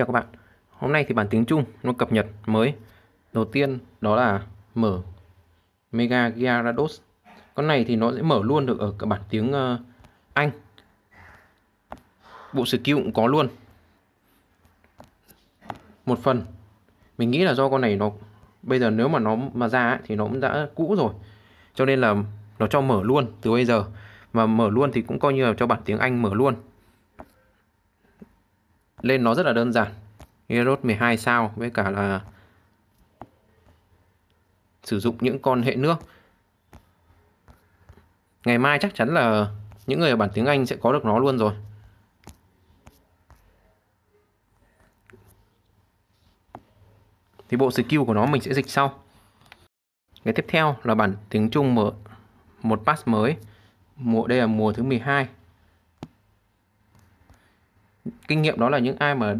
chào các bạn Hôm nay thì bản tiếng Trung nó cập nhật mới Đầu tiên đó là mở Mega Gyarados Con này thì nó sẽ mở luôn được ở cả bản tiếng uh, Anh Bộ skill cũng có luôn Một phần Mình nghĩ là do con này nó Bây giờ nếu mà nó mà ra ấy, thì nó cũng đã cũ rồi Cho nên là nó cho mở luôn từ bây giờ Và mở luôn thì cũng coi như là cho bản tiếng Anh mở luôn lên nó rất là đơn giản Heroes 12 sao với cả là sử dụng những con hệ nước ngày mai chắc chắn là những người ở bản tiếng Anh sẽ có được nó luôn rồi thì bộ skill của nó mình sẽ dịch sau cái tiếp theo là bản tiếng Trung mở một pass mới mùa đây là mùa thứ 12 kinh nghiệm đó là những ai mà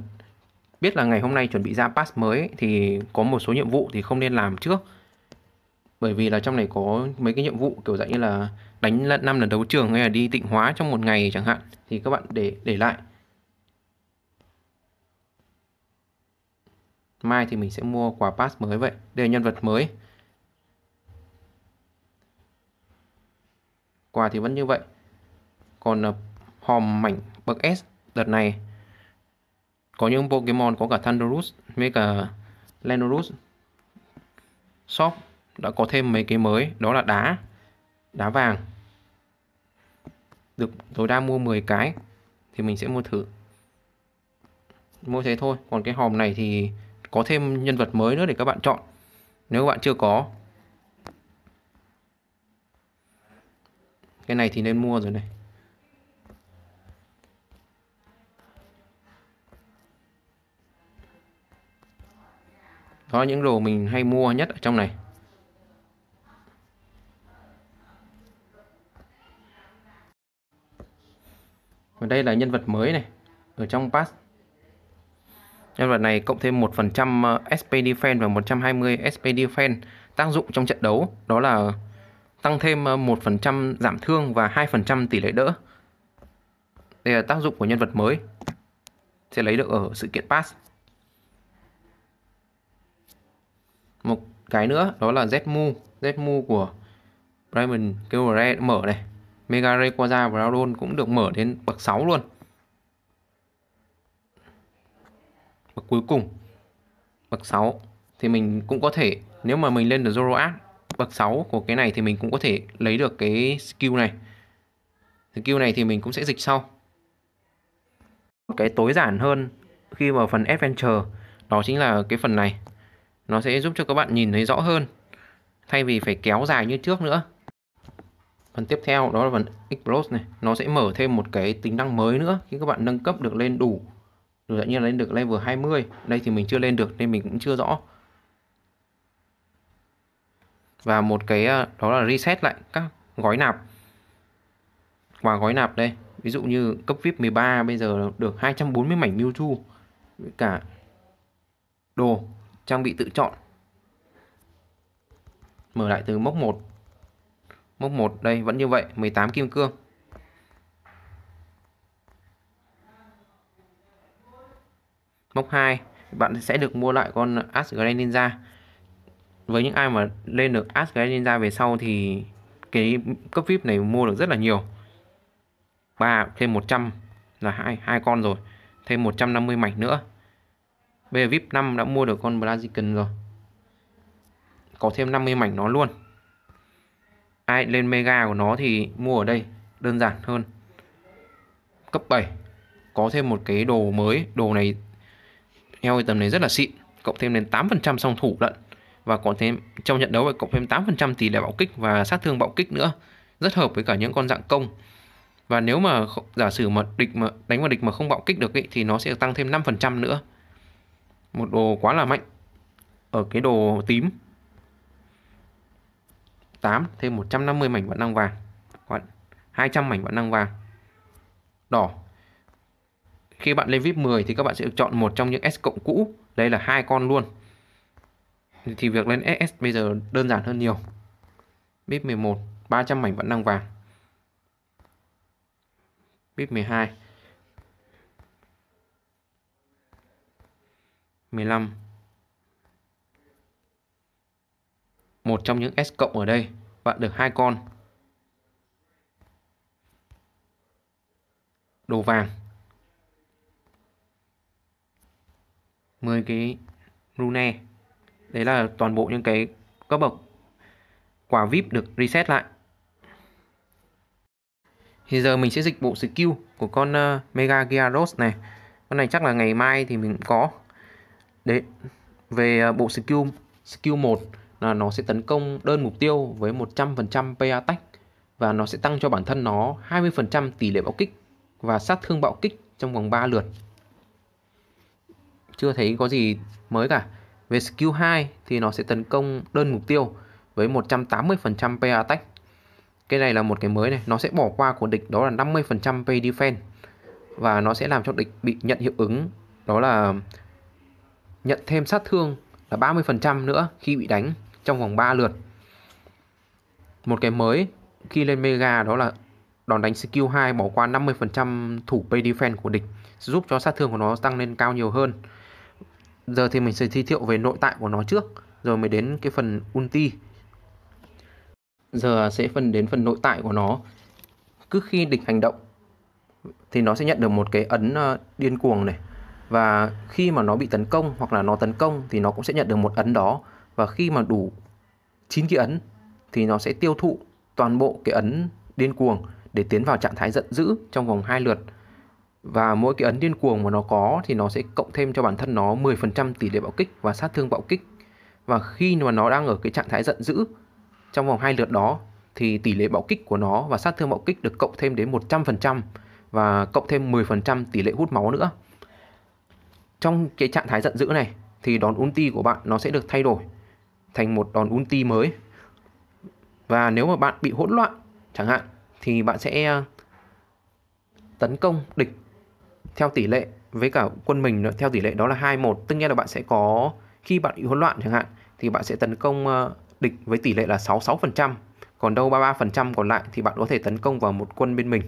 biết là ngày hôm nay chuẩn bị ra pass mới thì có một số nhiệm vụ thì không nên làm trước bởi vì là trong này có mấy cái nhiệm vụ kiểu dạng như là đánh lận năm lần đấu trường hay là đi tịnh hóa trong một ngày chẳng hạn thì các bạn để để lại mai thì mình sẽ mua quà pass mới vậy đây là nhân vật mới quà thì vẫn như vậy còn ờ, hòm mảnh bậc S đợt này có những Pokemon có cả Thunderous với cả Lenorus shop đã có thêm mấy cái mới đó là đá đá vàng được tối đa mua 10 cái thì mình sẽ mua thử mua thế thôi còn cái hòm này thì có thêm nhân vật mới nữa để các bạn chọn nếu các bạn chưa có cái này thì nên mua rồi này đó những đồ mình hay mua nhất ở trong này và đây là nhân vật mới này ở trong pass nhân vật này cộng thêm 1% ờ, SP defense và 120 SP defense tác dụng trong trận đấu đó là tăng thêm 1% ờ, giảm thương và 2% tỷ lệ đỡ đây là tác dụng của nhân vật mới sẽ lấy được ở sự kiện pass một cái nữa đó là Zmu Zmu của Diamond QR mở này Mega Ray Quaza và Raudon cũng được mở đến bậc 6 luôn bậc cuối cùng bậc 6 thì mình cũng có thể nếu mà mình lên được zoroark bậc 6 của cái này thì mình cũng có thể lấy được cái skill này skill này thì mình cũng sẽ dịch sau cái tối giản hơn khi vào phần adventure đó chính là cái phần này nó sẽ giúp cho các bạn nhìn thấy rõ hơn thay vì phải kéo dài như trước nữa phần tiếp theo đó là phần Explode này nó sẽ mở thêm một cái tính năng mới nữa khi các bạn nâng cấp được lên đủ rồi tự nhiên lên được level 20 đây thì mình chưa lên được nên mình cũng chưa rõ và một cái ờ, đó là reset lại các gói nạp và gói nạp đây ví dụ như cấp VIP 13 bây giờ được 240 mảnh Mewtwo cả trang bị tự chọn mở lại từ mốc 1 mốc 1 đây vẫn như vậy 18 kim cương mốc 2 bạn sẽ được mua lại con Asgray Ninja với những ai mà lên được Asgray Ninja về sau thì cái cấp VIP này mua được rất là nhiều 3 thêm 100 là hai hai con rồi thêm 150 mảnh nữa Bây giờ VIP 5 đã mua được con Blaziken rồi Có thêm 50 mảnh nó luôn Ai lên Mega của nó thì mua ở đây Đơn giản hơn Cấp 7 Có thêm một cái đồ mới Đồ này eo tầm này rất là xịn Cộng thêm đến 8% song thủ lận Và có thêm Trong trận đấu cộng thêm 8% tỷ lệ bạo kích Và sát thương bạo kích nữa Rất hợp với cả những con dạng công và nếu mà giả sử mà địch mà đánh vào địch mà không bạo kích được ý, thì nó sẽ tăng thêm 5% nữa một đồ quá là mạnh ở cái đồ tím 8 thêm 150 mảnh vạn năng vàng 200 mảnh vạn năng vàng đỏ khi bạn lên VIP 10 thì các bạn sẽ được chọn một trong những S cộng cũ đây là hai con luôn thì việc lên SS bây giờ đơn giản hơn nhiều VIP 11 300 mảnh vạn năng vàng VIP 12 15 một trong những S cộng ở đây bạn được hai con đồ vàng 10 cái rune đấy là toàn bộ những cái cấp bậc quả VIP được reset lại thì giờ mình sẽ dịch bộ skill của con ờ, Mega Gyarados này con này chắc là ngày mai thì mình có Đấy, về à, bộ skill skill 1 là nó sẽ tấn công đơn mục tiêu với 100% pa attack và nó sẽ tăng cho bản thân nó 20% tỷ lệ bạo kích và sát thương bạo kích trong vòng 3 lượt. Chưa thấy có gì mới cả. Về skill 2 thì nó sẽ tấn công đơn mục tiêu với 180% pa attack. Cái này là một cái mới này, nó sẽ bỏ qua của địch đó là 50% pa defense và nó sẽ làm cho địch bị nhận hiệu ứng đó là nhận thêm sát thương là 30% nữa khi bị đánh trong vòng 3 lượt. Một cái mới khi lên Mega đó là đòn đánh skill 2 bỏ qua 50% thủ pay defense của địch giúp cho sát thương của nó tăng lên cao nhiều hơn. Giờ thì mình sẽ giới thiệu về nội tại của nó trước rồi mới đến cái phần ulti. Giờ sẽ phần đến phần nội tại của nó. Cứ khi địch hành động thì nó sẽ nhận được một cái ấn ờ, điên cuồng này và khi mà nó bị tấn công hoặc là nó tấn công thì nó cũng sẽ nhận được một ấn đó và khi mà đủ 9 cái ấn thì nó sẽ tiêu thụ toàn bộ cái ấn điên cuồng để tiến vào trạng thái giận dữ trong vòng 2 lượt và mỗi cái ấn điên cuồng mà nó có thì nó sẽ cộng thêm cho bản thân nó 10% tỷ lệ bạo kích và sát thương bạo kích và khi mà nó đang ở cái trạng thái giận dữ trong vòng hai lượt đó thì tỷ lệ bạo kích của nó và sát thương bạo kích được cộng thêm đến 100% và cộng thêm 10% tỷ lệ hút máu nữa. Trong cái trạng thái giận dữ này thì đòn ulti của bạn nó sẽ được thay đổi thành một đòn ulti mới. Và nếu mà bạn bị hỗn loạn chẳng hạn thì bạn sẽ ờ, tấn công địch theo tỷ lệ với cả quân mình theo tỷ lệ đó là 2-1 Tức nghĩa là bạn sẽ có khi bạn bị hỗn loạn chẳng hạn thì bạn sẽ tấn công ờ, địch với tỷ lệ là 66% còn đâu 33% còn lại thì bạn có thể tấn công vào một quân bên mình.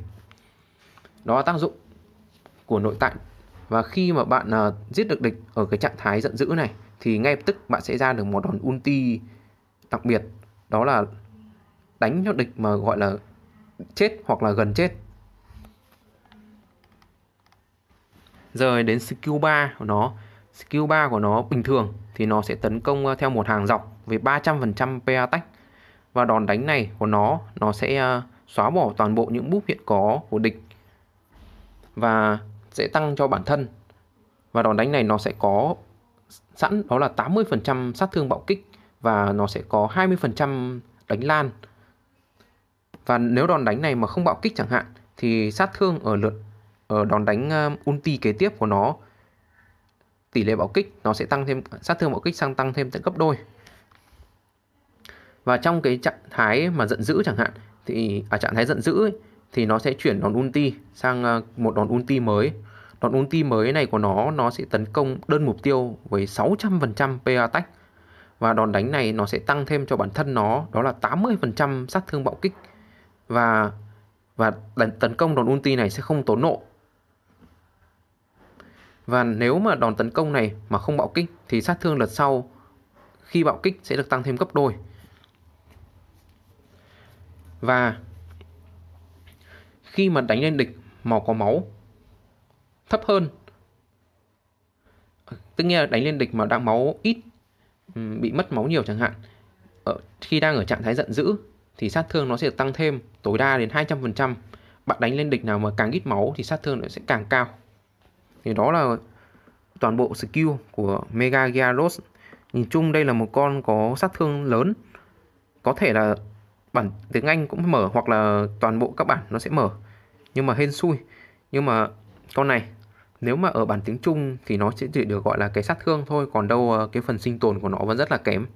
Đó là tác dụng của nội tại và khi mà bạn uh, giết được địch ở cái trạng thái giận dữ này thì ngay lập tức bạn sẽ ra được một đòn ulti đặc biệt đó là đánh cho địch mà gọi là chết hoặc là gần chết rồi đến skill 3 của nó skill 3 của nó bình thường thì nó sẽ tấn công ờ, theo một hàng dọc với 300% PA attack và đòn đánh này của nó nó sẽ ờ, xóa bỏ toàn bộ những búp hiện có của địch và sẽ tăng cho bản thân và đòn đánh này nó sẽ có sẵn đó là 80% sát thương bạo kích và nó sẽ có 20% đánh lan và nếu đòn đánh này mà không bạo kích chẳng hạn thì sát thương ở lượt ở đòn đánh ờ, ulti kế tiếp của nó tỷ lệ bạo kích nó sẽ tăng thêm sát thương bạo kích sang tăng thêm tận gấp đôi và trong cái trạng thái mà giận dữ chẳng hạn thì ở à, trạng thái giận dữ ấy, thì nó sẽ chuyển đòn ulti sang ờ, một đòn ulti mới đòn ulti mới này của nó nó sẽ tấn công đơn mục tiêu với 600% PA attack và đòn đánh này nó sẽ tăng thêm cho bản thân nó đó là 80% sát thương bạo kích và và tấn công đòn ulti này sẽ không tốn nộ và nếu mà đòn tấn công này mà không bạo kích thì sát thương lượt sau khi bạo kích sẽ được tăng thêm gấp đôi và khi mà đánh lên địch màu có máu thấp hơn ờ, tức nghĩa là đánh lên địch mà đang máu ít bị mất máu nhiều chẳng hạn ở, ờ, khi đang ở trạng thái giận dữ thì sát thương nó sẽ được tăng thêm tối đa đến 200% bạn đánh lên địch nào mà càng ít máu thì sát thương nó sẽ càng cao thì đó là toàn bộ skill của Mega Gyarados nhìn chung đây là một con có sát thương lớn có thể là bản tiếng Anh cũng mở hoặc là toàn bộ các bản nó sẽ mở nhưng mà hên xui nhưng mà con này nếu mà ở bản tiếng Trung thì nó sẽ chỉ được gọi là cái sát thương thôi còn đâu ờ, cái phần sinh tồn của nó vẫn rất là kém